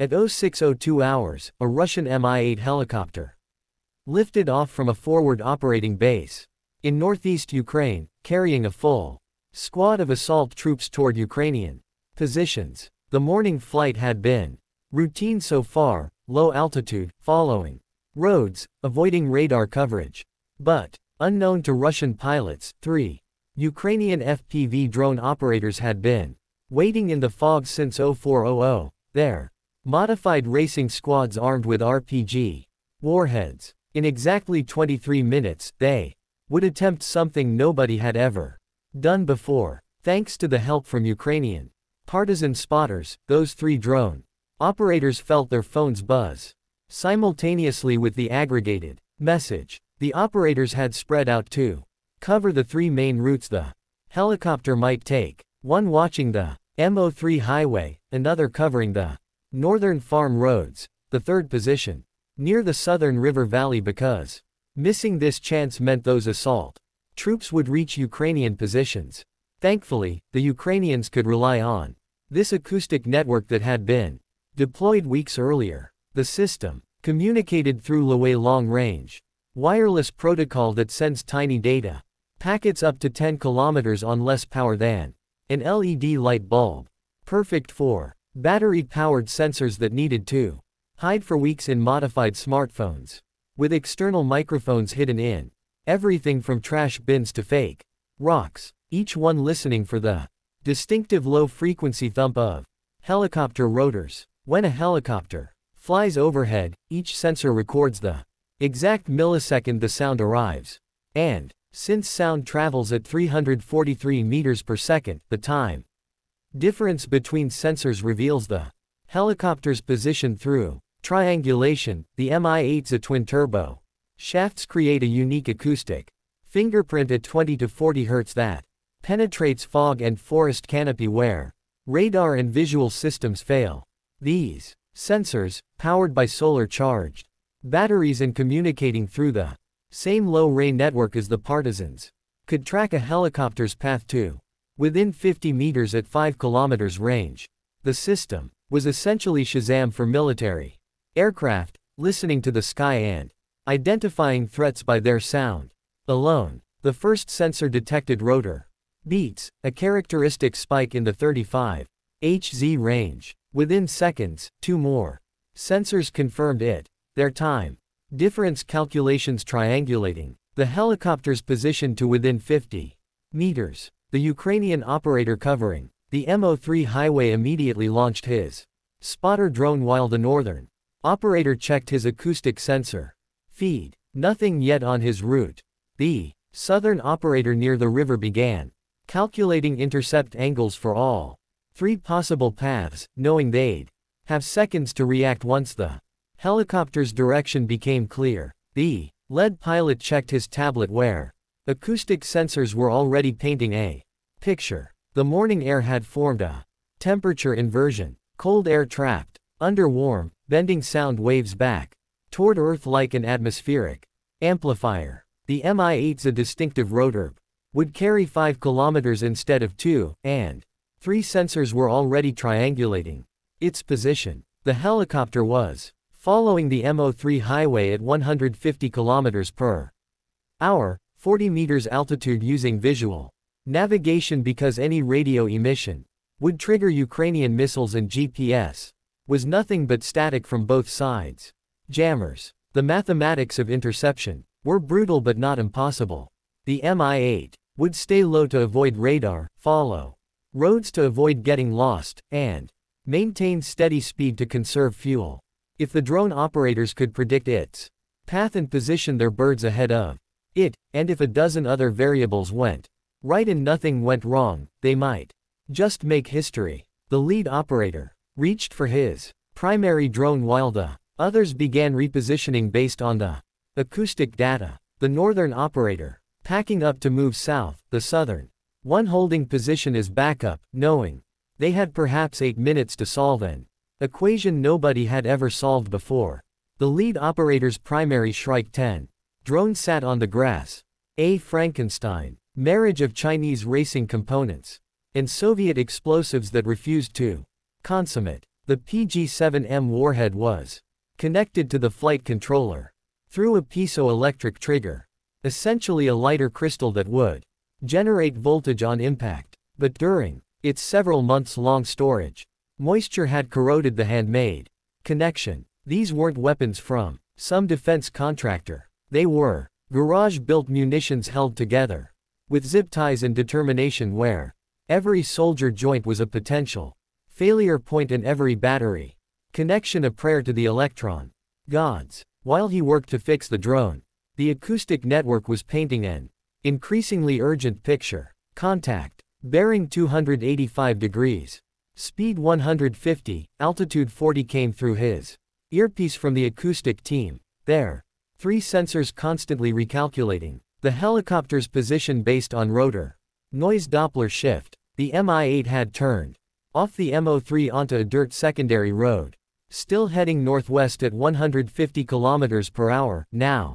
At 0602 hours, a Russian Mi-8 helicopter lifted off from a forward operating base in northeast Ukraine, carrying a full squad of assault troops toward Ukrainian positions. The morning flight had been routine so far, low altitude, following roads, avoiding radar coverage. But, unknown to Russian pilots, three Ukrainian FPV drone operators had been waiting in the fog since 0400, there Modified racing squads armed with RPG warheads. In exactly 23 minutes, they would attempt something nobody had ever done before. Thanks to the help from Ukrainian partisan spotters, those three drone operators felt their phones buzz. Simultaneously with the aggregated message, the operators had spread out to cover the three main routes the helicopter might take, one watching the MO3 highway, another covering the Northern Farm Roads, the third position, near the Southern River Valley because missing this chance meant those assault troops would reach Ukrainian positions. Thankfully, the Ukrainians could rely on this acoustic network that had been deployed weeks earlier. The system communicated through Lowe long range wireless protocol that sends tiny data packets up to 10 kilometers on less power than an LED light bulb. Perfect for Battery-powered sensors that needed to hide for weeks in modified smartphones. With external microphones hidden in everything from trash bins to fake rocks, each one listening for the distinctive low-frequency thump of helicopter rotors. When a helicopter flies overhead, each sensor records the exact millisecond the sound arrives. And, since sound travels at 343 meters per second, the time Difference between sensors reveals the helicopter's position through triangulation. The Mi-8's a twin-turbo. Shafts create a unique acoustic fingerprint at 20 to 40 hertz that penetrates fog and forest canopy where radar and visual systems fail. These sensors, powered by solar charged batteries and communicating through the same low-ray network as the partisans, could track a helicopter's path to within 50 meters at 5 kilometers range. The system was essentially Shazam for military aircraft, listening to the sky and identifying threats by their sound. Alone, the first sensor detected rotor beats, a characteristic spike in the 35 HZ range. Within seconds, two more sensors confirmed it, their time difference calculations triangulating the helicopter's position to within 50 meters. The Ukrainian operator covering the MO3 highway immediately launched his spotter drone while the northern operator checked his acoustic sensor feed. Nothing yet on his route. The southern operator near the river began calculating intercept angles for all three possible paths, knowing they'd have seconds to react once the helicopter's direction became clear. The lead pilot checked his tablet where Acoustic sensors were already painting a picture. The morning air had formed a temperature inversion, cold air trapped, under warm, bending sound waves back, toward Earth like an atmospheric amplifier. The Mi-8's a distinctive rotor would carry 5 kilometers instead of 2, and three sensors were already triangulating its position. The helicopter was following the MO3 highway at 150 kilometers per hour, 40 meters altitude using visual navigation because any radio emission would trigger Ukrainian missiles and GPS was nothing but static from both sides. Jammers. The mathematics of interception were brutal but not impossible. The Mi-8 would stay low to avoid radar, follow roads to avoid getting lost, and maintain steady speed to conserve fuel. If the drone operators could predict its path and position their birds ahead of it, and if a dozen other variables went right and nothing went wrong, they might just make history. The lead operator reached for his primary drone while the others began repositioning based on the acoustic data. The northern operator packing up to move south, the southern one holding position as backup, knowing they had perhaps 8 minutes to solve an equation nobody had ever solved before. The lead operator's primary Shrike 10 Drone sat on the grass. A. Frankenstein. Marriage of Chinese racing components. And Soviet explosives that refused to consummate. The PG-7M warhead was connected to the flight controller through a piezoelectric trigger, essentially a lighter crystal that would generate voltage on impact. But during its several months long storage, moisture had corroded the handmade connection. These weren't weapons from some defense contractor. They were garage-built munitions held together with zip ties and determination where every soldier joint was a potential failure point in every battery. Connection a prayer to the electron gods. While he worked to fix the drone, the acoustic network was painting an increasingly urgent picture. Contact. Bearing 285 degrees. Speed 150, altitude 40 came through his earpiece from the acoustic team. There. Three sensors constantly recalculating. The helicopter's position based on rotor. Noise Doppler shift. The Mi-8 had turned. Off the MO3 onto a dirt secondary road. Still heading northwest at 150 kilometers per hour, now.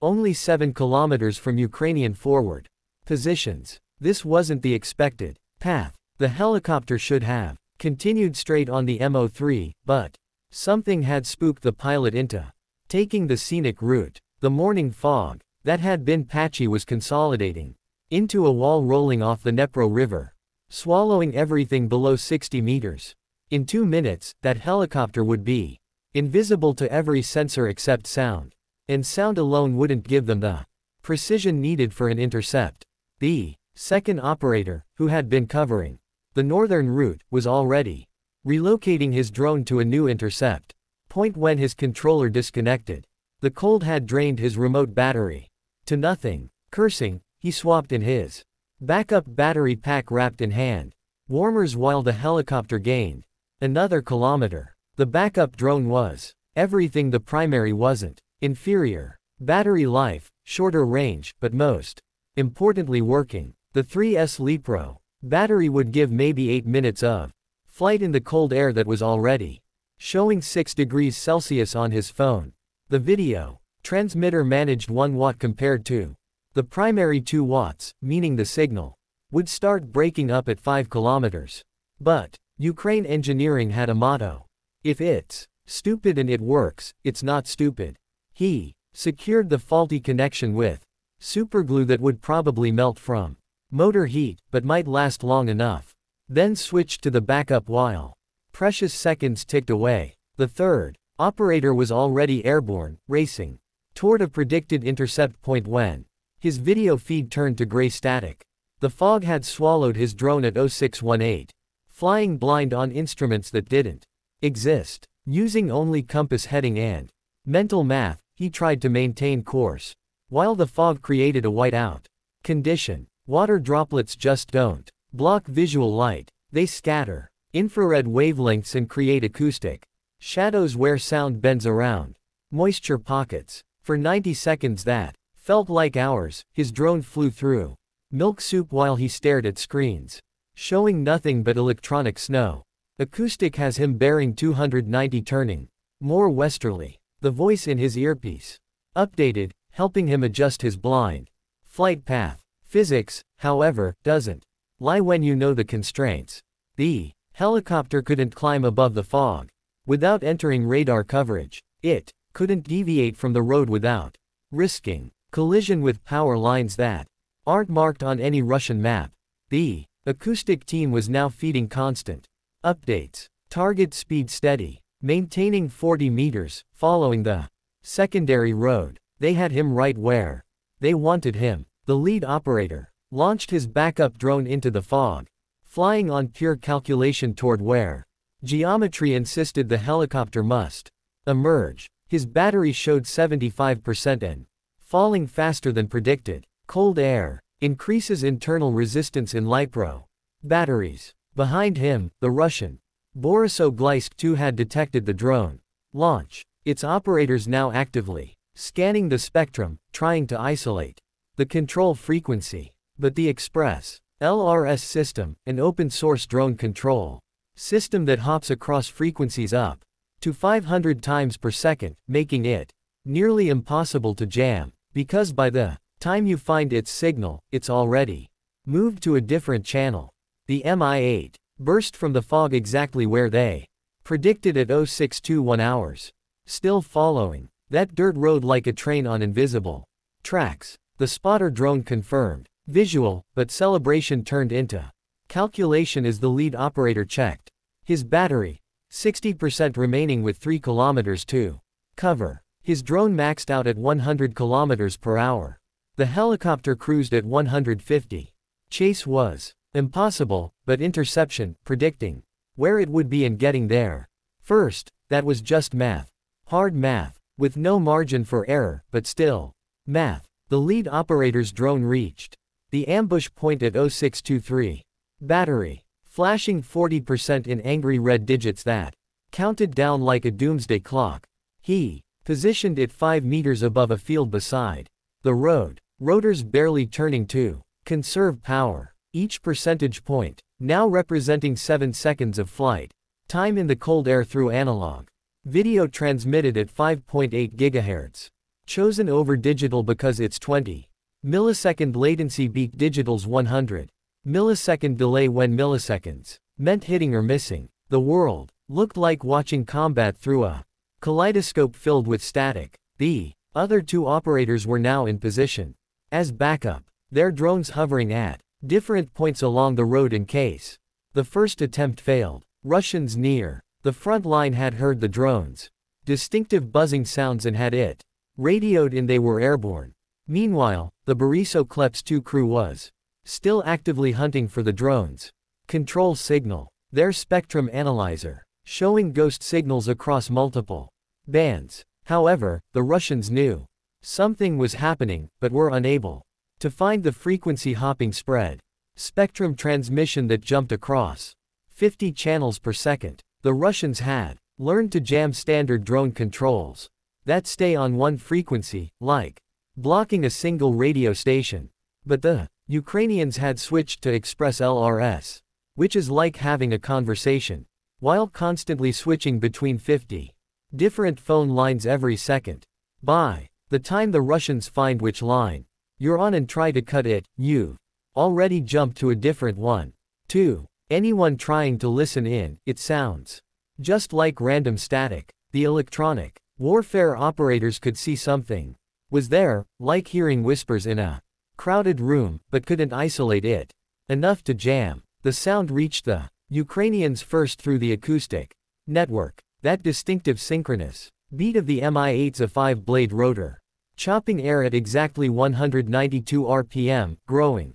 Only 7 kilometers from Ukrainian forward. Positions. This wasn't the expected path. The helicopter should have continued straight on the MO3, but something had spooked the pilot into Taking the scenic route, the morning fog, that had been patchy was consolidating, into a wall rolling off the Nepro River, swallowing everything below 60 meters. In two minutes, that helicopter would be invisible to every sensor except sound, and sound alone wouldn't give them the precision needed for an intercept. The second operator, who had been covering the northern route, was already relocating his drone to a new intercept. Point when his controller disconnected. The cold had drained his remote battery. To nothing. Cursing, he swapped in his backup battery pack wrapped in hand. Warmers while the helicopter gained another kilometer. The backup drone was everything the primary wasn't. Inferior. Battery life, shorter range, but most importantly working. The 3S Lepro battery would give maybe 8 minutes of flight in the cold air that was already showing 6 degrees Celsius on his phone. The video transmitter managed 1 watt compared to the primary 2 watts, meaning the signal would start breaking up at 5 kilometers. But Ukraine engineering had a motto. If it's stupid and it works, it's not stupid. He secured the faulty connection with superglue that would probably melt from motor heat but might last long enough. Then switched to the backup while Precious seconds ticked away. The third operator was already airborne, racing toward a predicted intercept point when his video feed turned to gray static. The fog had swallowed his drone at 0618, flying blind on instruments that didn't exist. Using only compass heading and mental math, he tried to maintain course. While the fog created a whiteout condition, water droplets just don't block visual light, they scatter infrared wavelengths and create acoustic shadows where sound bends around. Moisture pockets. For 90 seconds that felt like hours, his drone flew through milk soup while he stared at screens, showing nothing but electronic snow. Acoustic has him bearing 290 turning more westerly. The voice in his earpiece updated, helping him adjust his blind flight path. Physics, however, doesn't lie when you know the constraints. The Helicopter couldn't climb above the fog. Without entering radar coverage, it couldn't deviate from the road without risking collision with power lines that aren't marked on any Russian map. The acoustic team was now feeding constant updates. Target speed steady, maintaining 40 meters, following the secondary road. They had him right where they wanted him. The lead operator launched his backup drone into the fog flying on pure calculation toward where geometry insisted the helicopter must emerge. His battery showed 75% and falling faster than predicted. Cold air increases internal resistance in LiPro batteries. Behind him, the Russian Borisoglysk 2 had detected the drone launch. Its operators now actively scanning the spectrum, trying to isolate the control frequency. But the express LRS system, an open-source drone control system that hops across frequencies up to 500 times per second, making it nearly impossible to jam, because by the time you find its signal, it's already moved to a different channel. The MI-8 burst from the fog exactly where they predicted at 0621 hours. Still following that dirt road like a train on invisible tracks, the spotter drone confirmed Visual, but celebration turned into. Calculation is the lead operator checked. His battery, 60% remaining with 3 kilometers to cover. His drone maxed out at 100 kilometers per hour. The helicopter cruised at 150. Chase was impossible, but interception, predicting where it would be and getting there. First, that was just math. Hard math, with no margin for error, but still math. The lead operator's drone reached the ambush point at 0623. Battery. Flashing 40% in angry red digits that counted down like a doomsday clock. He positioned it 5 meters above a field beside the road, rotors barely turning to conserve power. Each percentage point, now representing 7 seconds of flight, time in the cold air through analog. Video transmitted at 5.8 GHz. Chosen over digital because it's 20. Millisecond latency beat Digital's 100 millisecond delay when milliseconds meant hitting or missing. The world looked like watching combat through a kaleidoscope filled with static. The other two operators were now in position as backup, their drones hovering at different points along the road in case the first attempt failed. Russians near the front line had heard the drones distinctive buzzing sounds and had it radioed in they were airborne. Meanwhile, the Boriso Kleps 2 crew was still actively hunting for the drone's control signal, their spectrum analyzer, showing ghost signals across multiple bands. However, the Russians knew something was happening, but were unable to find the frequency hopping spread spectrum transmission that jumped across 50 channels per second. The Russians had learned to jam standard drone controls that stay on one frequency, like blocking a single radio station. But the Ukrainians had switched to Express LRS, which is like having a conversation, while constantly switching between 50 different phone lines every second. By the time the Russians find which line you're on and try to cut it, you've already jumped to a different one. 2. Anyone trying to listen in, it sounds just like random static. The electronic warfare operators could see something was there, like hearing whispers in a crowded room, but couldn't isolate it. Enough to jam. The sound reached the Ukrainians first through the acoustic network. That distinctive synchronous beat of the Mi-8's a five-blade rotor, chopping air at exactly 192 RPM, growing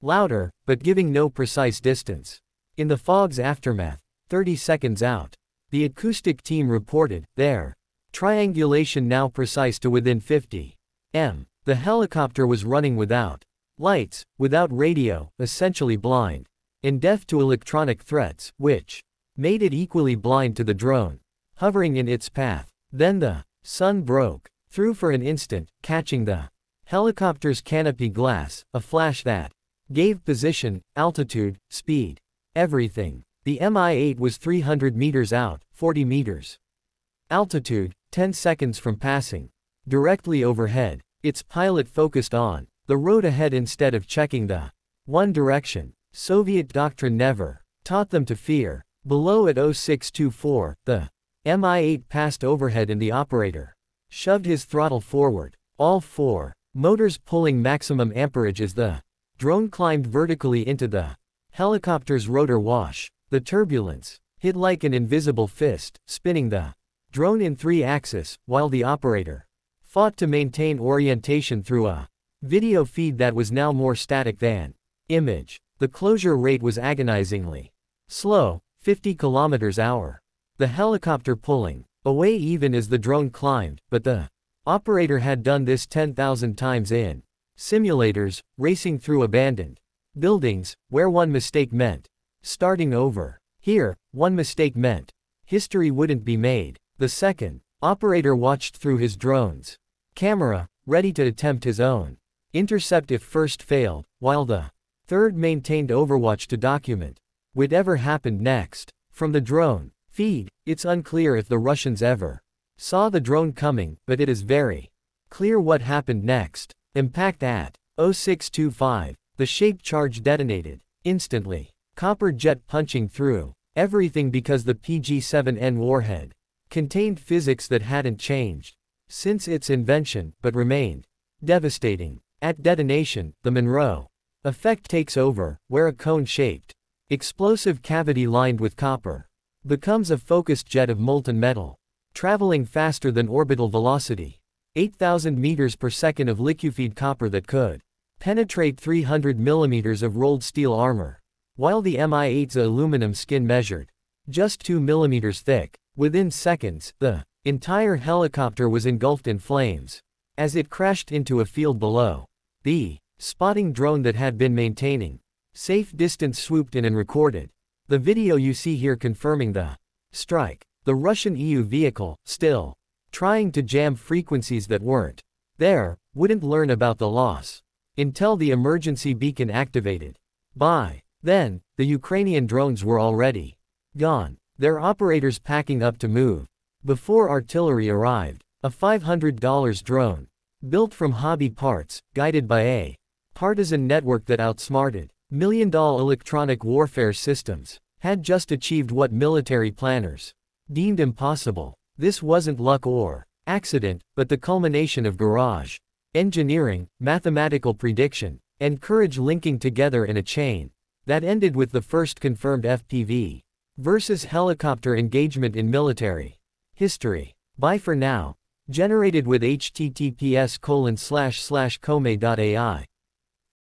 louder, but giving no precise distance. In the fog's aftermath, 30 seconds out, the acoustic team reported, there Triangulation now precise to within 50 m. The helicopter was running without lights, without radio, essentially blind, and deaf to electronic threats, which made it equally blind to the drone hovering in its path. Then the sun broke through for an instant, catching the helicopter's canopy glass, a flash that gave position, altitude, speed, everything. The Mi-8 was 300 meters out, 40 meters Altitude, 10 seconds from passing. Directly overhead, its pilot focused on the road ahead instead of checking the one direction. Soviet doctrine never taught them to fear. Below at 0624, the Mi-8 passed overhead and the operator shoved his throttle forward. All four motors pulling maximum amperage as the drone climbed vertically into the helicopter's rotor wash. The turbulence hit like an invisible fist, spinning the drone in three-axis, while the operator fought to maintain orientation through a video feed that was now more static than image. The closure rate was agonizingly slow, 50 kilometers hour. The helicopter pulling away even as the drone climbed, but the operator had done this 10,000 times in simulators, racing through abandoned buildings, where one mistake meant starting over. Here, one mistake meant history wouldn't be made. The second operator watched through his drone's camera, ready to attempt his own intercept if first failed, while the third maintained overwatch to document whatever happened next. From the drone feed, it's unclear if the Russians ever saw the drone coming, but it is very clear what happened next. Impact at 0625, the shaped charge detonated instantly. Copper jet punching through everything because the PG-7N warhead contained physics that hadn't changed since its invention, but remained devastating. At detonation, the Monroe effect takes over, where a cone-shaped explosive cavity lined with copper becomes a focused jet of molten metal, traveling faster than orbital velocity, 8,000 meters per second of liquefied copper that could penetrate 300 millimeters of rolled steel armor, while the Mi-8's aluminum skin measured just 2 millimeters thick. Within seconds, the entire helicopter was engulfed in flames. As it crashed into a field below, the spotting drone that had been maintaining safe distance swooped in and recorded. The video you see here confirming the strike. The Russian EU vehicle, still trying to jam frequencies that weren't there, wouldn't learn about the loss until the emergency beacon activated. By then, the Ukrainian drones were already gone. Their operators packing up to move. Before artillery arrived, a $500 drone, built from hobby parts, guided by a partisan network that outsmarted million-dollar electronic warfare systems, had just achieved what military planners deemed impossible. This wasn't luck or accident, but the culmination of garage engineering, mathematical prediction, and courage linking together in a chain that ended with the first confirmed FPV versus helicopter engagement in military history. Bye for now. Generated with https colon slash slash comay.ai.